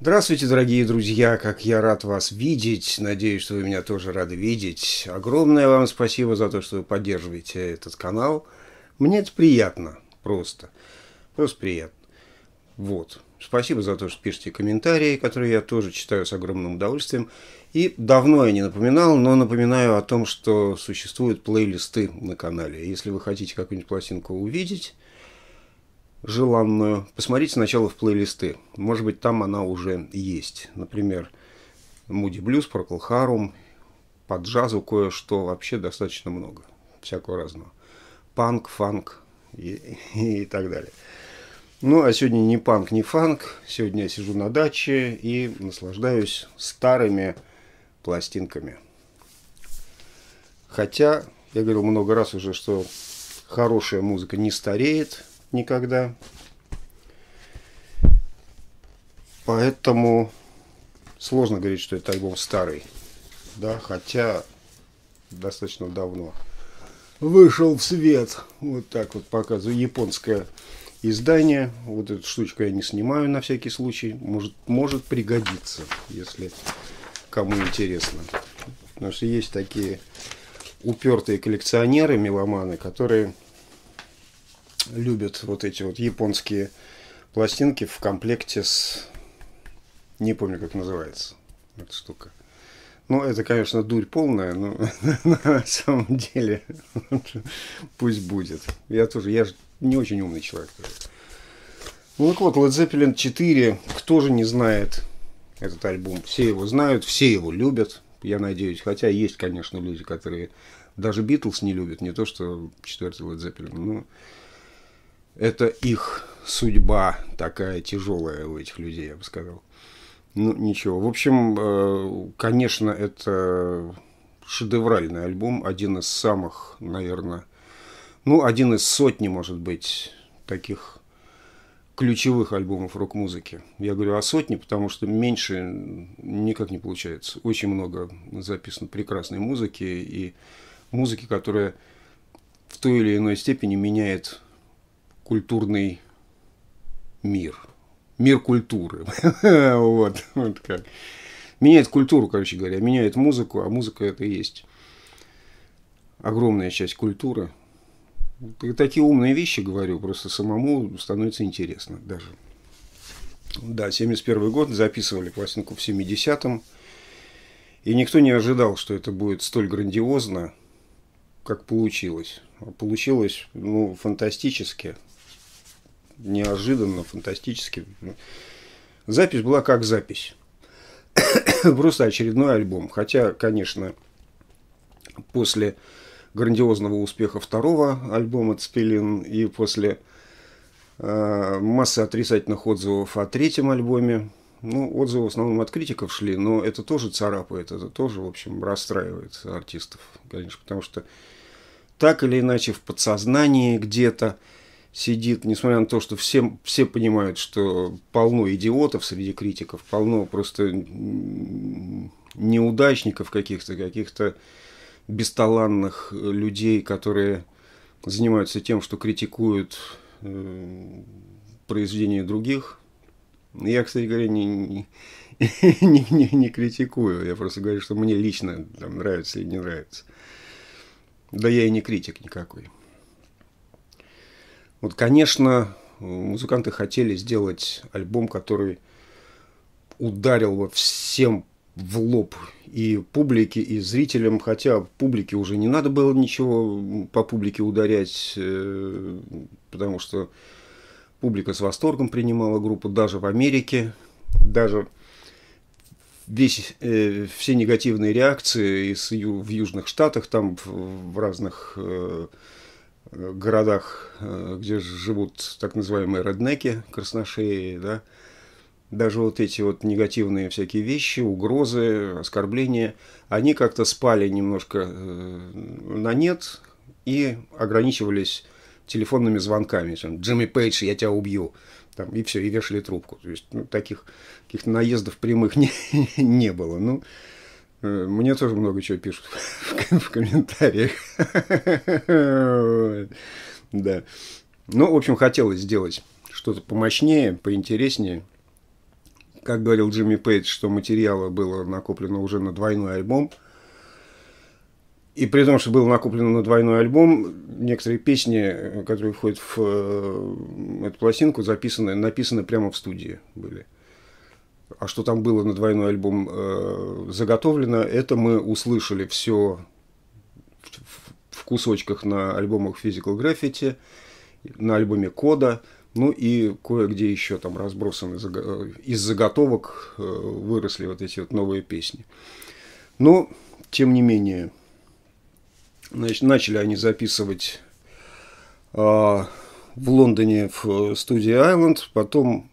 Здравствуйте, дорогие друзья! Как я рад вас видеть! Надеюсь, что вы меня тоже рады видеть. Огромное вам спасибо за то, что вы поддерживаете этот канал. Мне это приятно, просто. Просто приятно. Вот. Спасибо за то, что пишете комментарии, которые я тоже читаю с огромным удовольствием. И давно я не напоминал, но напоминаю о том, что существуют плейлисты на канале. Если вы хотите какую-нибудь пластинку увидеть, желанную, посмотрите сначала в плейлисты. Может быть, там она уже есть. Например, Moody Blues, Procol Harum, по джазу кое-что вообще достаточно много. Всякого разного. Панк, фанк и, и, и так далее. Ну, а сегодня не панк, не фанк. Сегодня я сижу на даче и наслаждаюсь старыми пластинками. Хотя, я говорил много раз уже, что хорошая музыка не стареет никогда. Поэтому сложно говорить, что это альбом старый. Да, хотя достаточно давно вышел в свет. Вот так вот показываю. Японская издание. Вот эту штучку я не снимаю на всякий случай. Может, может пригодиться, если кому интересно. Потому что есть такие упертые коллекционеры, меломаны, которые любят вот эти вот японские пластинки в комплекте с... Не помню, как называется эта штука. Ну, это, конечно, дурь полная, но на самом деле пусть будет. Я тоже, я же не очень умный человек. Ну так вот, Led Zeppelin 4, кто же не знает этот альбом? Все его знают, все его любят, я надеюсь. Хотя есть, конечно, люди, которые даже Битлз не любят, не то что четвертый Led Zeppelin, но это их судьба такая тяжелая у этих людей, я бы сказал. Ну, ничего. В общем, э, конечно, это шедевральный альбом, один из самых, наверное, ну, один из сотни, может быть, таких ключевых альбомов рок-музыки. Я говорю о а сотне, потому что меньше никак не получается. Очень много записано прекрасной музыки и музыки, которая в той или иной степени меняет культурный мир. Мир культуры. вот, вот как. Меняет культуру, короче говоря, меняет музыку, а музыка это и есть огромная часть культуры – такие умные вещи говорю, просто самому становится интересно даже. Да, 71 год, записывали пластинку в 70-м. И никто не ожидал, что это будет столь грандиозно, как получилось. Получилось, ну, фантастически. Неожиданно, фантастически. Запись была как запись. Просто очередной альбом. Хотя, конечно, после грандиозного успеха второго альбома «Цепелин» и после э, массы отрицательных отзывов о третьем альбоме. Ну, отзывы в основном от критиков шли, но это тоже царапает, это тоже, в общем, расстраивает артистов, конечно, потому что так или иначе в подсознании где-то сидит, несмотря на то, что все, все понимают, что полно идиотов среди критиков, полно просто неудачников каких-то, каких-то бесталанных э, людей, которые занимаются тем, что критикуют э, произведения других. Я, кстати говоря, не, не, не, не, не критикую. Я просто говорю, что мне лично там, нравится или не нравится. Да я и не критик никакой. Вот, конечно, музыканты хотели сделать альбом, который ударил во всем в лоб и публике, и зрителям, хотя публике уже не надо было ничего по публике ударять, э, потому что публика с восторгом принимала группу даже в Америке, даже весь, э, все негативные реакции из, в Южных Штатах, там в, разных э, городах, где живут так называемые роднеки красношеи, да, даже вот эти вот негативные всякие вещи, угрозы, оскорбления, они как-то спали немножко э, на нет и ограничивались телефонными звонками. Там, «Джимми Пейдж, я тебя убью!» там, и все, и вешали трубку. То есть ну, таких каких-то наездов прямых не, не было. Ну, э, мне тоже много чего пишут в комментариях. Да. Ну, в общем, хотелось сделать что-то помощнее, поинтереснее как говорил Джимми Пейдж, что материала было накоплено уже на двойной альбом. И при том, что было накоплено на двойной альбом, некоторые песни, э, которые входят в э, эту пластинку, записаны, написаны прямо в студии были. А что там было на двойной альбом э, заготовлено, это мы услышали все в, в, кусочках на альбомах Physical Graffiti, на альбоме Кода – ну и кое-где еще там разбросаны э, из заготовок э, выросли вот эти вот новые песни. Но, тем не менее, значит, начали они записывать а, в Лондоне в э, студии Island, потом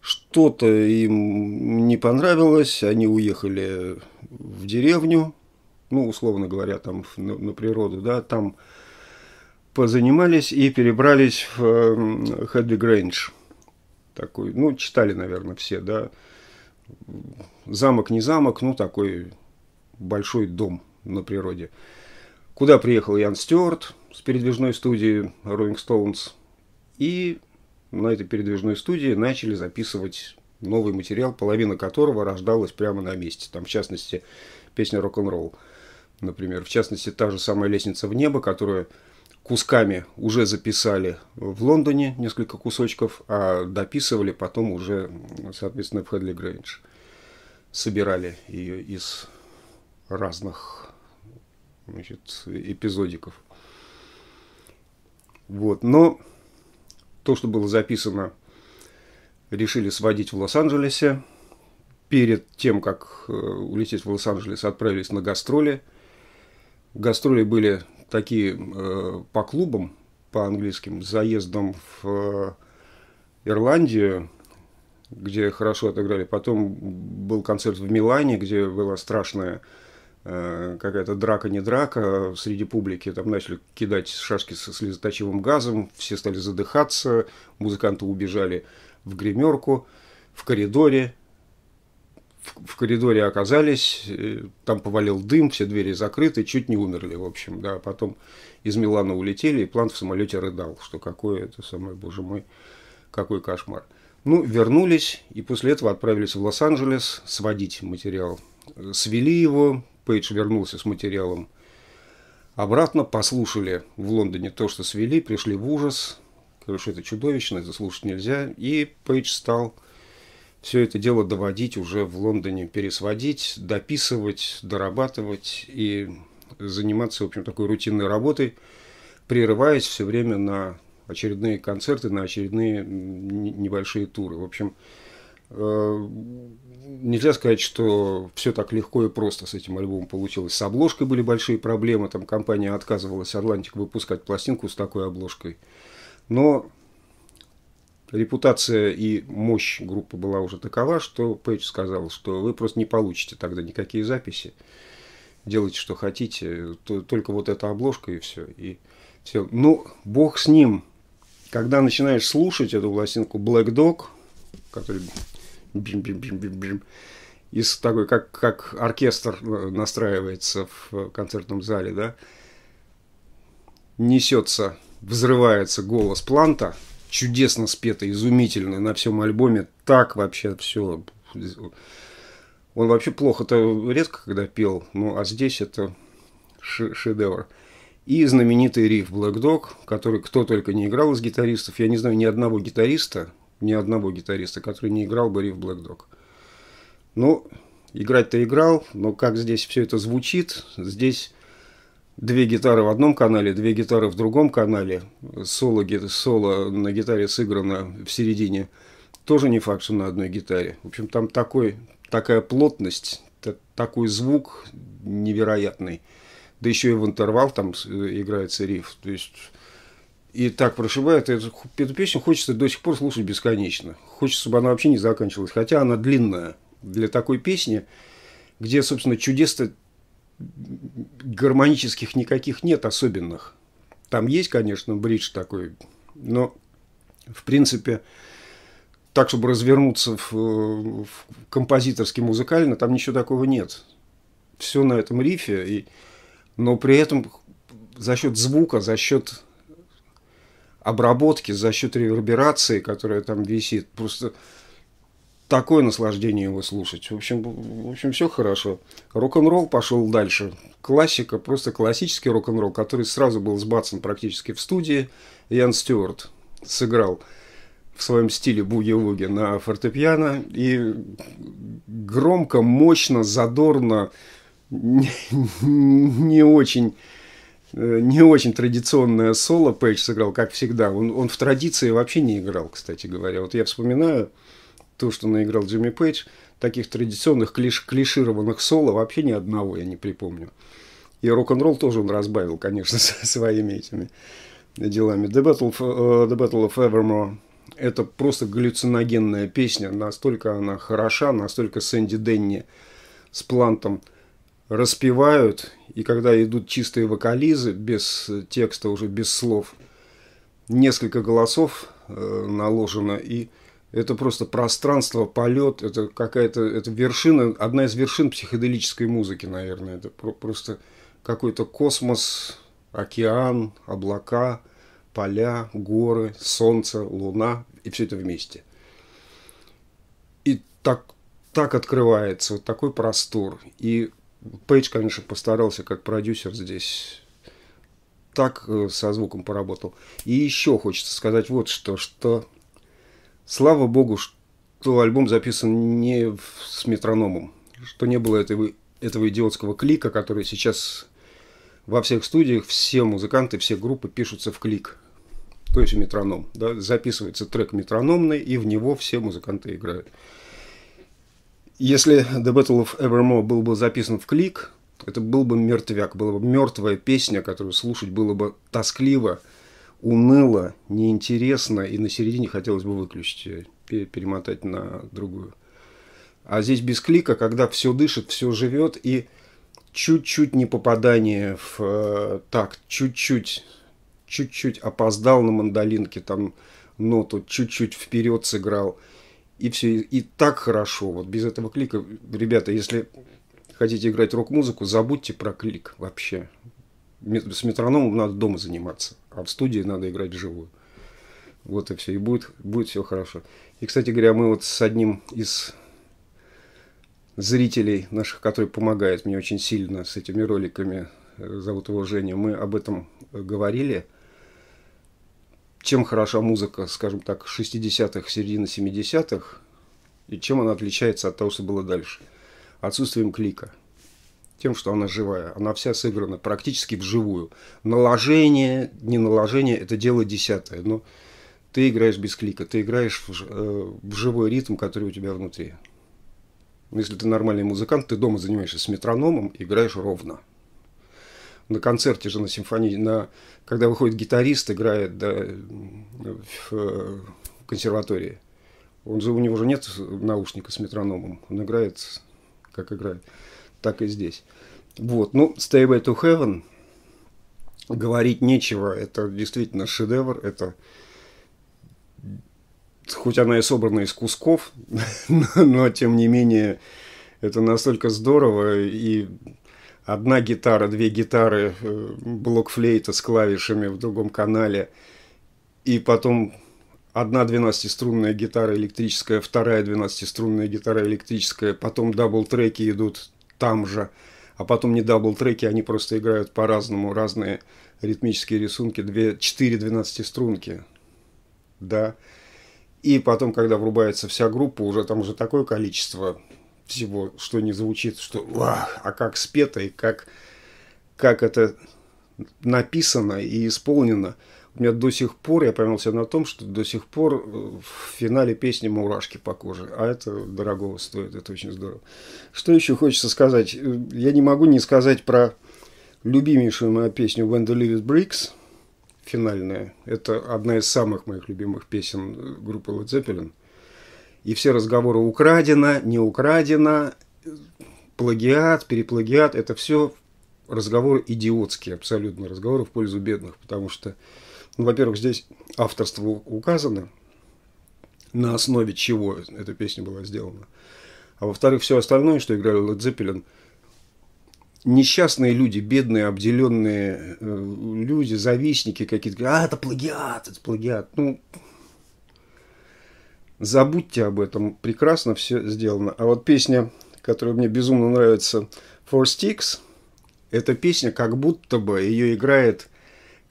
что-то им не понравилось, они уехали в деревню, ну, условно говоря, там на, на природу, да, там позанимались и перебрались в эм, Хэдли Грэндж. Такой, ну, читали, наверное, все, да. Замок не замок, ну, такой большой дом на природе. Куда приехал Ян Стюарт с передвижной студии Rolling Stones. И на этой передвижной студии начали записывать новый материал, половина которого рождалась прямо на месте. Там, в частности, песня «Рок-н-ролл», например. В частности, та же самая «Лестница в небо», которая кусками уже записали в Лондоне несколько кусочков, а дописывали потом уже, соответственно, в Хедли Грейндж. Собирали ее из разных значит, эпизодиков. Вот. Но то, что было записано, решили сводить в Лос-Анджелесе. Перед тем, как э, улететь в Лос-Анджелес, отправились на гастроли. Гастроли были такие э, по клубам, по английским, с заездом в э, Ирландию, где хорошо отыграли. Потом был концерт в Милане, где была страшная э, какая-то драка не драка среди публики. Там начали кидать шашки со слезоточивым газом, все стали задыхаться, музыканты убежали в гримерку, в коридоре в, коридоре оказались, э, там повалил дым, все двери закрыты, чуть не умерли, в общем, да. А потом из Милана улетели, и план в самолете рыдал, что какое это самое, боже мой, какой кошмар. Ну, вернулись, и после этого отправились в Лос-Анджелес сводить материал. Свели его, Пейдж вернулся с материалом обратно, послушали в Лондоне то, что свели, пришли в ужас, короче, это чудовищно, это слушать нельзя, и Пейдж стал все это дело доводить уже в Лондоне, пересводить, дописывать, дорабатывать и заниматься, в общем, такой рутинной работой, прерываясь все время на очередные концерты, на очередные небольшие туры. В общем, э, нельзя сказать, что все так легко и просто с этим альбомом получилось. С обложкой были большие проблемы, там компания отказывалась Атлантик выпускать пластинку с такой обложкой. Но репутация и мощь группы была уже такова, что Пейдж сказал, что вы просто не получите тогда никакие записи. Делайте, что хотите, только вот эта обложка и все. И все. Ну, бог с ним. Когда начинаешь слушать эту пластинку Black Dog, который бим-бим-бим-бим-бим, из такой, как, как оркестр э, настраивается в э, концертном зале, да, несется, взрывается голос Планта – чудесно спето, изумительно на всем альбоме. Так вообще все. Он вообще плохо-то редко когда пел, ну а здесь это шедевр. И знаменитый риф Black Dog, который кто только не играл из гитаристов. Я не знаю ни одного гитариста, ни одного гитариста, который не играл бы риф Black Dog. Ну, играть-то играл, но как здесь все это звучит, здесь две гитары в одном канале, две гитары в другом канале, соло, соло на гитаре сыграно в середине, тоже не факт, что на одной гитаре. В общем, там такой, такая плотность, такой звук невероятный. Да еще и в интервал там э, играется риф. То есть и так прошивает. Эту, эту песню хочется до сих пор слушать бесконечно. Хочется, чтобы она вообще не заканчивалась. Хотя она длинная. Для такой песни, где, собственно, чудес-то гармонических никаких нет особенных. Там есть, конечно, бридж такой, но, в принципе, так, чтобы развернуться в, в композиторски музыкально, там ничего такого нет. Все на этом рифе, и, но при этом за счет звука, за счет обработки, за счет реверберации, которая там висит, просто такое наслаждение его слушать. В общем, в общем все хорошо. Рок-н-ролл пошел дальше. Классика, просто классический рок-н-ролл, который сразу был сбацан практически в студии. Ян Стюарт сыграл в своем стиле буги-вуги на фортепиано. И громко, мощно, задорно, не, очень э, не очень традиционное соло Пейдж сыграл, как всегда. Он, он в традиции вообще не играл, кстати говоря. Вот я вспоминаю, то, что наиграл Джимми Пейдж, таких традиционных клиш клишированных соло вообще ни одного я не припомню. И рок-н-ролл тоже он разбавил, конечно, со своими этими делами. The Battle, of, э, The Battle of Evermore – это просто галлюциногенная песня. Настолько она хороша, настолько Сэнди Денни с плантом распевают. И когда идут чистые вокализы, без текста, уже без слов, несколько голосов э, наложено, и это просто пространство, полет, это какая-то это вершина, одна из вершин психоделической музыки, наверное. Это про просто какой-то космос, океан, облака, поля, горы, солнце, луна, и все это вместе. И так, так открывается, вот такой простор. И Пейдж, конечно, постарался как продюсер здесь так э, со звуком поработал. И еще хочется сказать вот что, что Слава богу, что альбом записан не с метрономом, что не было этого, этого идиотского клика, который сейчас во всех студиях все музыканты, все группы пишутся в клик, то есть в метроном. Да? Записывается трек метрономный, и в него все музыканты играют. Если The Battle of Evermore был бы записан в клик, это был бы мертвяк, была бы мертвая песня, которую слушать было бы тоскливо – уныло, неинтересно, и на середине хотелось бы выключить, э, перемотать на другую. А здесь без клика, когда все дышит, все живет, и чуть-чуть не попадание в э, такт, чуть-чуть, чуть-чуть опоздал на мандолинке, там ноту чуть-чуть вперед сыграл, и все, и так хорошо, вот без этого клика, ребята, если хотите играть рок-музыку, забудьте про клик вообще. С метрономом надо дома заниматься, а в студии надо играть вживую. Вот и все, и будет, будет все хорошо. И, кстати говоря, мы вот с одним из зрителей наших, который помогает мне очень сильно с этими роликами, э, зовут его Женя, мы об этом говорили. Чем хороша музыка, скажем так, 60-х, середины 70-х, и чем она отличается от того, что было дальше. Отсутствием клика – тем, что она живая. Она вся сыграна практически вживую. Наложение, не наложение, это дело десятое. Но ну, ты играешь без клика, ты играешь в, э, в живой ритм, который у тебя внутри. Ну, если ты нормальный музыкант, ты дома занимаешься с метрономом, играешь ровно. На концерте же, на симфонии, на, когда выходит гитарист, играет да, в, э, в консерватории, он у него же нет наушника с метрономом, он играет, как играет так и здесь. Вот, ну, Stairway to Heaven, говорить нечего, это действительно шедевр, это хоть она и собрана из кусков, но, но тем не менее это настолько здорово и одна гитара, две гитары, э, блок флейта с клавишами в другом канале и потом одна 12-струнная гитара электрическая, вторая 12-струнная гитара электрическая, потом дабл-треки идут там же, а потом не дабл-треки, они просто играют по-разному, разные ритмические рисунки, 2, 4 12-струнки, да, и потом, когда врубается вся группа, уже там уже такое количество всего, что не звучит, что вах, а как спето и как, как это написано и исполнено – у меня до сих пор, я поймал себя на том, что до сих пор э, в финале песни мурашки по коже. А это дорого стоит, это очень здорово. Что еще хочется сказать? Э, я не могу не сказать про любимейшую мою песню «When the Livid Bricks», финальная. Это одна из самых моих любимых песен э, группы Led Zeppelin. И все разговоры украдено, не украдено, плагиат, переплагиат, это все разговоры идиотские абсолютно, разговоры в пользу бедных, потому что ну, во-первых, здесь авторство указано, на основе чего эта песня была сделана. А во-вторых, все остальное, что играли Led Zeppelin, несчастные люди, бедные, обделенные э, люди, завистники какие-то, а, это плагиат, это плагиат. Ну, забудьте об этом, прекрасно все сделано. А вот песня, которая мне безумно нравится, Four Sticks, эта песня как будто бы ее играет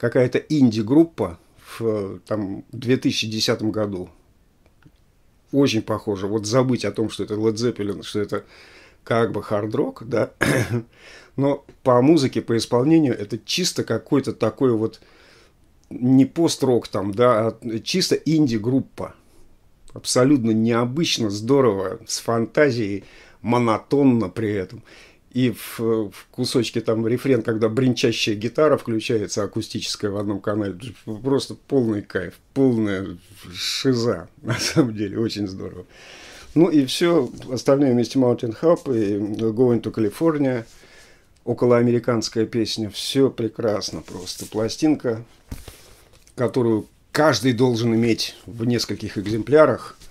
какая-то инди-группа в э, там, 2010 году. Очень похоже. Вот забыть о том, что это Led Zeppelin, что это как бы хард-рок, да, но по музыке, по исполнению это чисто какой-то такой вот не пост-рок там, да, а чисто инди-группа. Абсолютно необычно, здорово, с фантазией, монотонно при этом и в, в кусочке там рефрен, когда бренчащая гитара включается акустическая в одном канале, просто полный кайф, полная шиза, на самом деле, очень здорово. Ну и все, остальные вместе Mountain Hub и Going to California, околоамериканская песня, все прекрасно просто. Пластинка, которую каждый должен иметь в нескольких экземплярах –